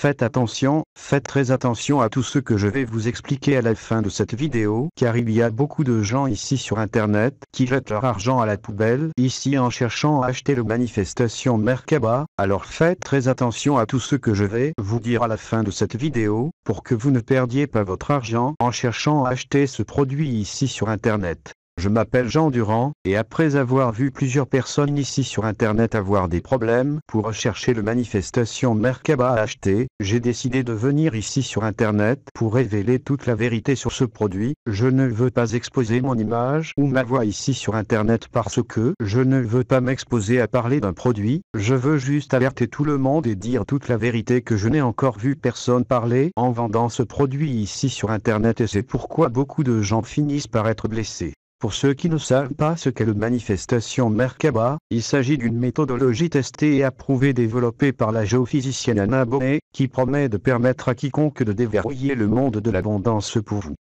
Faites attention, faites très attention à tout ce que je vais vous expliquer à la fin de cette vidéo car il y a beaucoup de gens ici sur internet qui jettent leur argent à la poubelle ici en cherchant à acheter le manifestation Merkaba, alors faites très attention à tout ce que je vais vous dire à la fin de cette vidéo pour que vous ne perdiez pas votre argent en cherchant à acheter ce produit ici sur internet. Je m'appelle Jean Durand, et après avoir vu plusieurs personnes ici sur internet avoir des problèmes pour rechercher le manifestation Merkaba à acheter, j'ai décidé de venir ici sur internet pour révéler toute la vérité sur ce produit. Je ne veux pas exposer mon image ou ma voix ici sur internet parce que je ne veux pas m'exposer à parler d'un produit, je veux juste alerter tout le monde et dire toute la vérité que je n'ai encore vu personne parler en vendant ce produit ici sur internet et c'est pourquoi beaucoup de gens finissent par être blessés. Pour ceux qui ne savent pas ce qu'est le manifestation Merkaba, il s'agit d'une méthodologie testée et approuvée développée par la géophysicienne Anna Bonnet, qui promet de permettre à quiconque de déverrouiller le monde de l'abondance pour vous.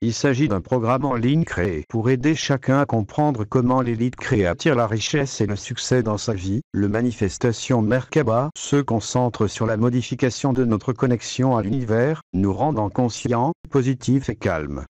Il s'agit d'un programme en ligne créé pour aider chacun à comprendre comment l'élite créée attire la richesse et le succès dans sa vie. Le manifestation Merkaba se concentre sur la modification de notre connexion à l'univers, nous rendant conscients, positifs et calmes.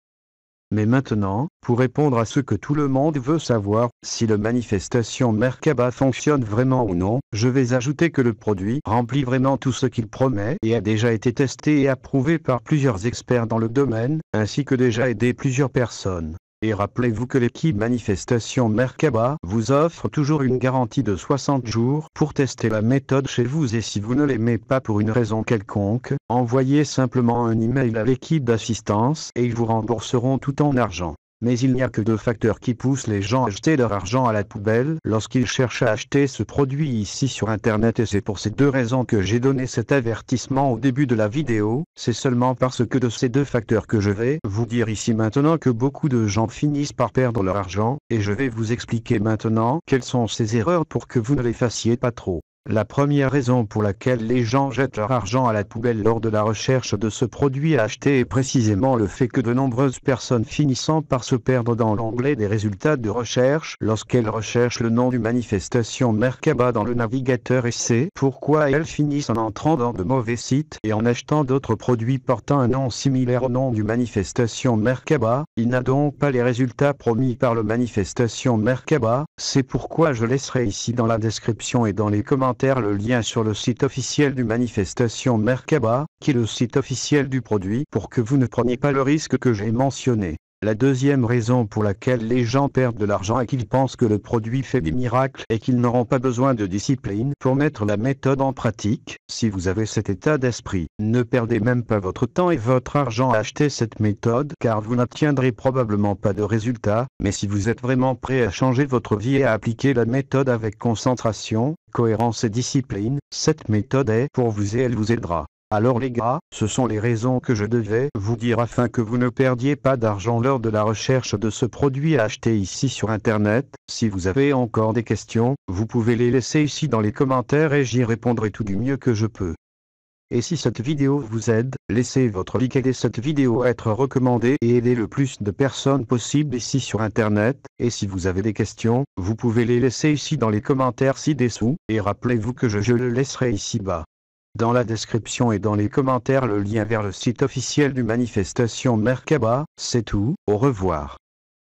Mais maintenant, pour répondre à ce que tout le monde veut savoir, si la manifestation Merkaba fonctionne vraiment ou non, je vais ajouter que le produit remplit vraiment tout ce qu'il promet et a déjà été testé et approuvé par plusieurs experts dans le domaine, ainsi que déjà aidé plusieurs personnes. Et rappelez-vous que l'équipe Manifestation Merkaba vous offre toujours une garantie de 60 jours pour tester la méthode chez vous et si vous ne l'aimez pas pour une raison quelconque, envoyez simplement un email à l'équipe d'assistance et ils vous rembourseront tout en argent mais il n'y a que deux facteurs qui poussent les gens à jeter leur argent à la poubelle lorsqu'ils cherchent à acheter ce produit ici sur Internet et c'est pour ces deux raisons que j'ai donné cet avertissement au début de la vidéo, c'est seulement parce que de ces deux facteurs que je vais vous dire ici maintenant que beaucoup de gens finissent par perdre leur argent, et je vais vous expliquer maintenant quelles sont ces erreurs pour que vous ne les fassiez pas trop. La première raison pour laquelle les gens jettent leur argent à la poubelle lors de la recherche de ce produit à acheter est précisément le fait que de nombreuses personnes finissant par se perdre dans l'onglet des résultats de recherche lorsqu'elles recherchent le nom du manifestation Merkaba dans le navigateur et c'est pourquoi elles finissent en entrant dans de mauvais sites et en achetant d'autres produits portant un nom similaire au nom du manifestation Merkaba. Il n'a donc pas les résultats promis par le manifestation Merkaba, c'est pourquoi je laisserai ici dans la description et dans les commentaires le lien sur le site officiel du manifestation Merkaba, qui est le site officiel du produit pour que vous ne preniez pas le risque que j'ai mentionné. La deuxième raison pour laquelle les gens perdent de l'argent est qu'ils pensent que le produit fait des miracles et qu'ils n'auront pas besoin de discipline pour mettre la méthode en pratique. Si vous avez cet état d'esprit, ne perdez même pas votre temps et votre argent à acheter cette méthode car vous n'obtiendrez probablement pas de résultats, mais si vous êtes vraiment prêt à changer votre vie et à appliquer la méthode avec concentration, cohérence et discipline, cette méthode est pour vous et elle vous aidera. Alors les gars, ce sont les raisons que je devais vous dire afin que vous ne perdiez pas d'argent lors de la recherche de ce produit à acheter ici sur internet. Si vous avez encore des questions, vous pouvez les laisser ici dans les commentaires et j'y répondrai tout du mieux que je peux. Et si cette vidéo vous aide, laissez votre like, et cette vidéo être recommandée et aidez le plus de personnes possible ici sur internet, et si vous avez des questions, vous pouvez les laisser ici dans les commentaires ci-dessous, et rappelez-vous que je le laisserai ici bas. Dans la description et dans les commentaires le lien vers le site officiel du manifestation Merkaba, c'est tout, au revoir.